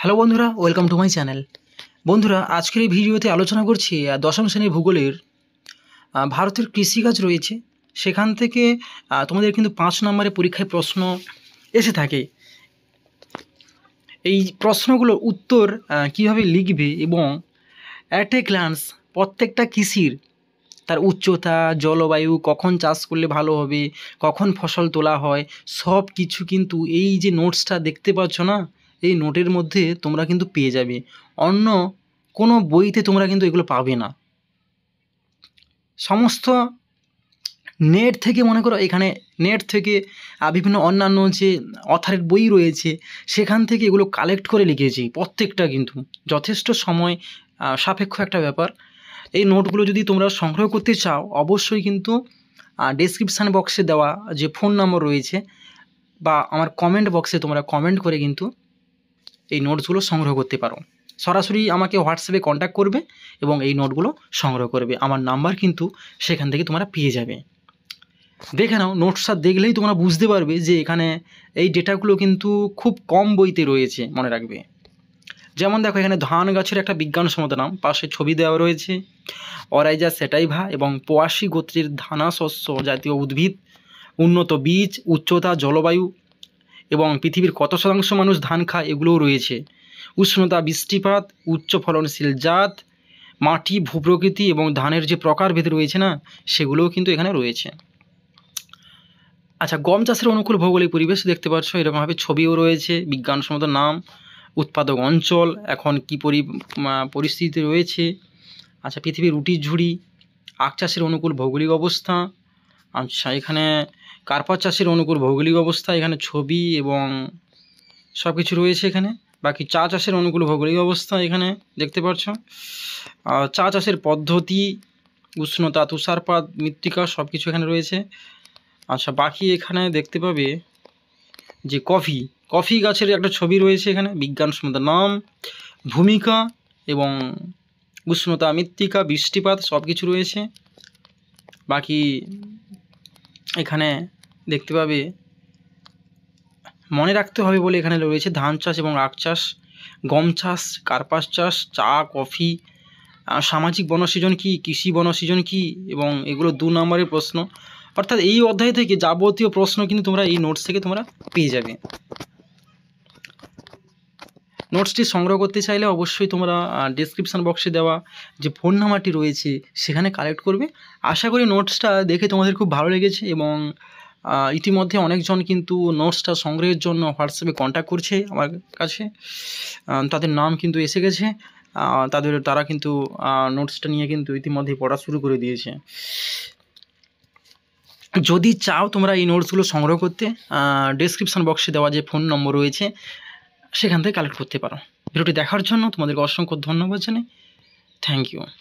hello বন্ধুরা welcome to my channel বন্ধুরা আজকের এই ভিডিওতে আলোচনা করছি দশম শ্রেণীর ভূগোলের ভারতের কৃষিকাজ রয়েছে সেখান থেকে তোমাদের কিন্তু পাঁচ নম্বরে পরীক্ষায় প্রশ্ন এসে থাকে এই প্রশ্নগুলোর উত্তর কিভাবে লিখবে এবং অ্যাট এ গ্লান্স প্রত্যেকটা কৃষির তার উচ্চতা জলবায়ু কখন চাষ করলে ভালো হবে কখন ফসল তোলা হয় সব কিছু কিন্তু এই যে নোটসটা দেখতে পাচ্ছ না এই নোটের মধ্যে তোমরা কিন্তু পেয়ে যাবে অন্য কোনো বইতে তোমরা কিন্তু এগুলো পাবে না সমস্ত নেট থেকে মনে করো এখানে নেট থেকে বিভিন্ন অন্যান্য যে অথারের বই রয়েছে সেখান থেকে এগুলো কালেক্ট করে লিখেছি প্রত্যেকটা কিন্তু যথেষ্ট সময় সাপেক্ষ একটা ব্যাপার এই নোটগুলো যদি তোমরা সংগ্রহ করতে চাও অবশ্যই কিন্তু ডিসক্রিপশান বক্সে দেওয়া যে ফোন নম্বর রয়েছে বা আমার কমেন্ট বক্সে তোমরা কমেন্ট করে কিন্তু এই নোটসগুলো সংগ্রহ করতে পারো সরাসরি আমাকে হোয়াটসঅ্যাপে কন্ট্যাক্ট করবে এবং এই নোটগুলো সংগ্রহ করবে আমার নাম্বার কিন্তু সেখান থেকে তোমরা পেয়ে যাবে দেখে নাও নোটসটা দেখলেই তোমরা বুঝতে পারবে যে এখানে এই ডেটাগুলো কিন্তু খুব কম বইতে রয়েছে মনে রাখবে যেমন দেখো এখানে ধান গাছের একটা বিজ্ঞান সম্মত নাম পাশে ছবি দেওয়া রয়েছে অরাইজা সেটাইভা এবং পোয়াশি গোত্রের ধানা শস্য জাতীয় উদ্ভিদ উন্নত বীজ উচ্চতা জলবায়ু এবং পৃথিবীর কত শতাংশ মানুষ ধান খায় এগুলোও রয়েছে উষ্ণতা বৃষ্টিপাত উচ্চ ফলনশীল জাত মাটি ভূপ্রকৃতি এবং ধানের যে প্রকারভেদ রয়েছে না সেগুলোও কিন্তু এখানে রয়েছে আচ্ছা গম চাষের অনুকূল ভৌগোলিক পরিবেশ দেখতে পাচ্ছ এরকমভাবে ছবিও রয়েছে বিজ্ঞানসম্মত নাম উৎপাদক অঞ্চল এখন কি পরি পরিস্থিতি রয়েছে আচ্ছা পৃথিবীর রুটির ঝুড়ি আখ চাষের অনুকূল ভৌগোলিক অবস্থা আচ্ছা এখানে কার্পাস চাষের অনুকূল ভৌগোলিক অবস্থা এখানে ছবি এবং সব কিছু রয়েছে এখানে বাকি চা চাষের অনুকূল ভৌগোলিক অবস্থা এখানে দেখতে পাচ্ছ চা চাষের পদ্ধতি উষ্ণতা তুষারপাত মৃত্তিকা সব কিছু এখানে রয়েছে আচ্ছা বাকি এখানে দেখতে পাবে যে কফি কফি গাছের একটা ছবি রয়েছে এখানে বিজ্ঞান সম্মত নাম ভূমিকা এবং উষ্ণতা মৃত্তিকা বৃষ্টিপাত সব কিছু রয়েছে বাকি এখানে দেখতে পাবে মনে রাখতে হবে বলে এখানে রয়েছে ধান চাষ এবং আখ চাষ গম চাষ কার্পাস চাষ চা কফি সামাজিক বনসৃজন কি কৃষি বনসৃজন কি এবং এগুলো দু নম্বরের প্রশ্ন অর্থাৎ এই অধ্যায় থেকে যাবতীয় প্রশ্ন কিন্তু তোমরা এই নোটস থেকে তোমরা পেয়ে যাবে নোটসটি সংগ্রহ করতে চাইলে অবশ্যই তোমরা ডিসক্রিপশান বক্সে দেওয়া যে ফোন নাম্বারটি রয়েছে সেখানে কালেক্ট করবে আশা করি নোটসটা দেখে তোমাদের খুব ভালো লেগেছে এবং ইতিমধ্যে অনেকজন কিন্তু নোটসটা সংগ্রহের জন্য হোয়াটসঅ্যাপে কন্ট্যাক্ট করছে আমার কাছে তাদের নাম কিন্তু এসে গেছে তাদের তারা কিন্তু নোটসটা নিয়ে কিন্তু ইতিমধ্যে পড়া শুরু করে দিয়েছে যদি চাও তোমরা এই নোটসগুলো সংগ্রহ করতে ডিসক্রিপশান বক্সে দেওয়া যে ফোন নম্বর রয়েছে সেখান থেকে কালেক্ট করতে পারো ভিডিওটি দেখার জন্য তোমাদেরকে অসংখ্য ধন্যবাদ জানাই থ্যাংক ইউ